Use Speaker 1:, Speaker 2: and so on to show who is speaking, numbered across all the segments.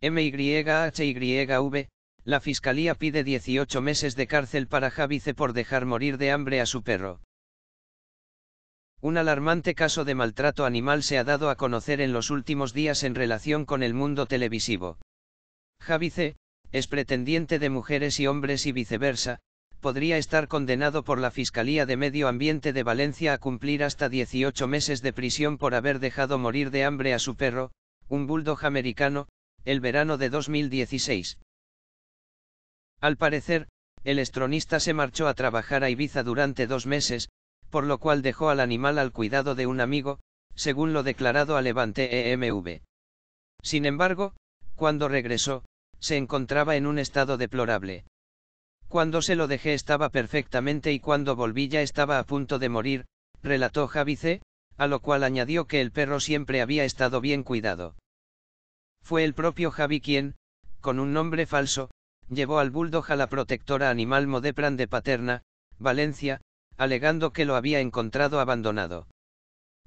Speaker 1: MYHYV, la fiscalía pide 18 meses de cárcel para Javice por dejar morir de hambre a su perro. Un alarmante caso de maltrato animal se ha dado a conocer en los últimos días en relación con el mundo televisivo. Javice, es pretendiente de mujeres y hombres y viceversa, podría estar condenado por la Fiscalía de Medio Ambiente de Valencia a cumplir hasta 18 meses de prisión por haber dejado morir de hambre a su perro, un bulldog americano, el verano de 2016. Al parecer, el estronista se marchó a trabajar a Ibiza durante dos meses, por lo cual dejó al animal al cuidado de un amigo, según lo declarado a Levante EMV. Sin embargo, cuando regresó, se encontraba en un estado deplorable. Cuando se lo dejé estaba perfectamente y cuando volví ya estaba a punto de morir, relató Javice, a lo cual añadió que el perro siempre había estado bien cuidado. Fue el propio Javi quien, con un nombre falso, llevó al bulldog a la protectora animal Modepran de Paterna, Valencia, alegando que lo había encontrado abandonado.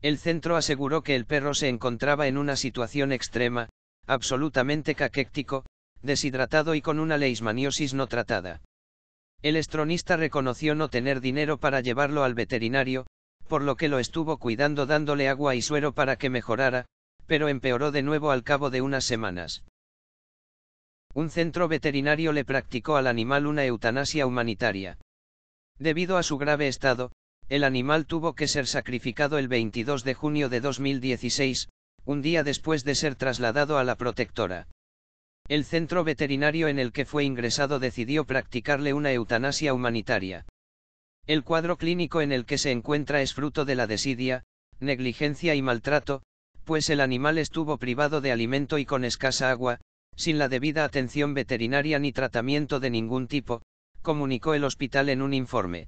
Speaker 1: El centro aseguró que el perro se encontraba en una situación extrema, absolutamente caquéctico, deshidratado y con una leishmaniosis no tratada. El estronista reconoció no tener dinero para llevarlo al veterinario, por lo que lo estuvo cuidando dándole agua y suero para que mejorara, pero empeoró de nuevo al cabo de unas semanas. Un centro veterinario le practicó al animal una eutanasia humanitaria. Debido a su grave estado, el animal tuvo que ser sacrificado el 22 de junio de 2016, un día después de ser trasladado a la protectora. El centro veterinario en el que fue ingresado decidió practicarle una eutanasia humanitaria. El cuadro clínico en el que se encuentra es fruto de la desidia, negligencia y maltrato, pues el animal estuvo privado de alimento y con escasa agua, sin la debida atención veterinaria ni tratamiento de ningún tipo, comunicó el hospital en un informe.